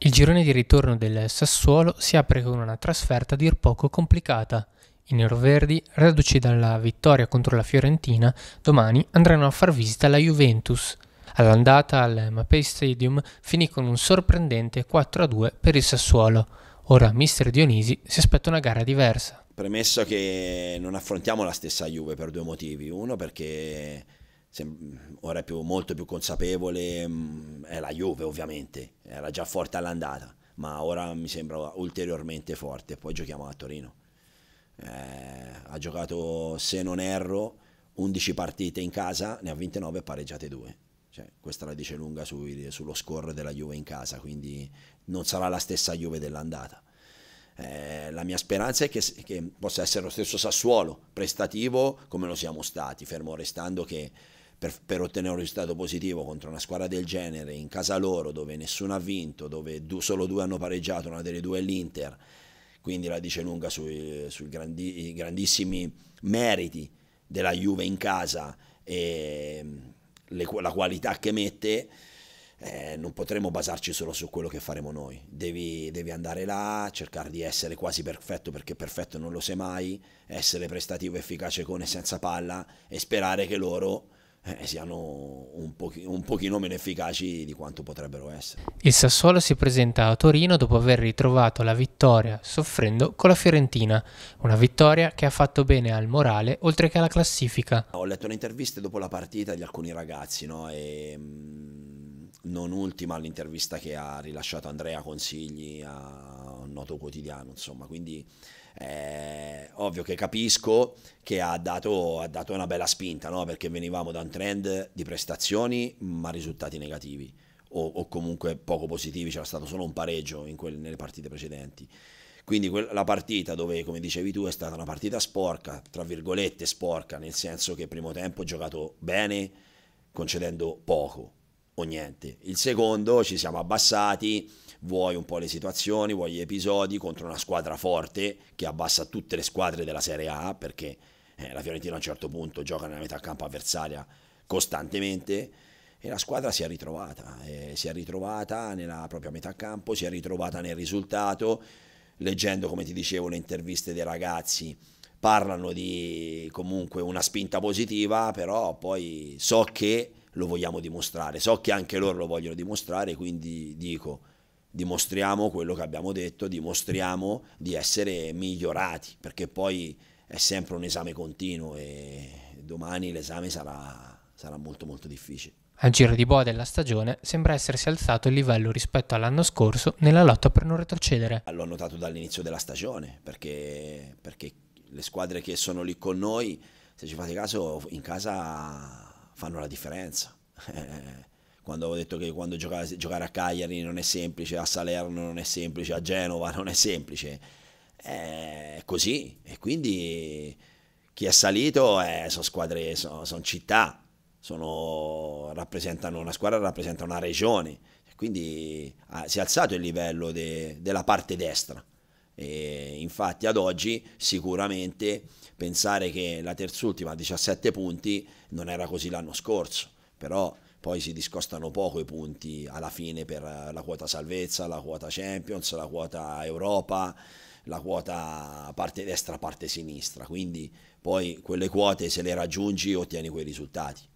Il girone di ritorno del Sassuolo si apre con una trasferta dir poco complicata. I neroverdi, reduci dalla vittoria contro la Fiorentina, domani andranno a far visita alla Juventus. All'andata al Mapei Stadium finì con un sorprendente 4-2 per il Sassuolo. Ora mister Dionisi si aspetta una gara diversa. Premesso che non affrontiamo la stessa Juve per due motivi. Uno perché Mm, ora è più, molto più consapevole, mm, è la Juve ovviamente, era già forte all'andata, ma ora mi sembra ulteriormente forte, poi giochiamo a Torino. Eh, ha giocato, se non erro, 11 partite in casa, ne ha vinte 9 e pareggiate 2. Cioè, questa la dice lunga sui, sullo score della Juve in casa, quindi non sarà la stessa Juve dell'andata. Eh, la mia speranza è che, che possa essere lo stesso Sassuolo, prestativo come lo siamo stati, fermo restando che per, per, ottenere un risultato positivo contro una squadra del genere in casa loro dove nessuno ha vinto, dove du, solo due hanno pareggiato, una delle due è l'Inter, quindi la dice lunga sui, sui grandi, grandissimi meriti della Juve in casa e mm, le, la qualità che mette. Eh, non potremo basarci solo su quello che faremo noi. Devi, devi, andare là, cercare di essere quasi perfetto perché perfetto non lo sei mai, essere prestativo, efficace con e senza palla e sperare che loro eh, siano un, pochi, un, pochino meno efficaci di quanto potrebbero essere. Il Sassuolo si presenta a Torino dopo aver ritrovato la vittoria soffrendo con la Fiorentina, una vittoria che ha fatto bene al morale oltre che alla classifica. Ho letto le interviste dopo la partita di alcuni ragazzi no? e mm, non ultima all'intervista che ha rilasciato Andrea Consigli a un noto quotidiano, insomma, quindi eh, ovvio che capisco che ha dato, ha dato una bella spinta, no? perché venivamo da un trend di prestazioni ma risultati negativi o, o comunque poco positivi, c'era stato solo un pareggio quelle, nelle partite precedenti. Quindi que- la partita dove, come dicevi tu, è stata una partita sporca, tra virgolette sporca, nel senso che primo tempo ho giocato bene, concedendo poco, o niente. Il secondo ci siamo abbassati, vuoi un po' le situazioni, vuoi gli episodi contro una squadra forte che abbassa tutte le squadre della Serie A perché eh, la Fiorentina a un certo punto gioca nella metà campo avversaria costantemente e la squadra si è ritrovata, eh, si è ritrovata nella propria metà campo, si è ritrovata nel risultato, leggendo come ti dicevo le interviste dei ragazzi parlano di comunque una spinta positiva, però poi so che lo vogliamo dimostrare. So che anche loro lo vogliono dimostrare, quindi dico dimostriamo quello che abbiamo detto, dimostriamo di essere migliorati, perché poi è sempre un esame continuo e domani l'esame sarà, sarà molto molto difficile. Al giro di boa della stagione sembra essersi alzato il livello rispetto all'anno scorso nella lotta per non retrocedere. L'ho notato dall'inizio della stagione perché, perché le squadre che sono lì con noi, se ci fate caso, in casa fanno la differenza. Eh, quando avevo detto che quando giocare, giocare, a Cagliari non è semplice, a Salerno non è semplice, a Genova non è semplice, è eh, così. E quindi chi è salito è, eh, sono squadre, sono, sono città, sono, rappresentano una squadra, rappresenta una regione. Quindi ah, si è alzato il livello de, della parte destra. E infatti ad oggi sicuramente pensare che la terzultima a 17 punti non era così l'anno scorso, però poi si discostano poco i punti alla fine per la quota salvezza, la quota Champions, la quota Europa, la quota parte destra, parte sinistra, quindi poi quelle quote se le raggiungi ottieni quei risultati.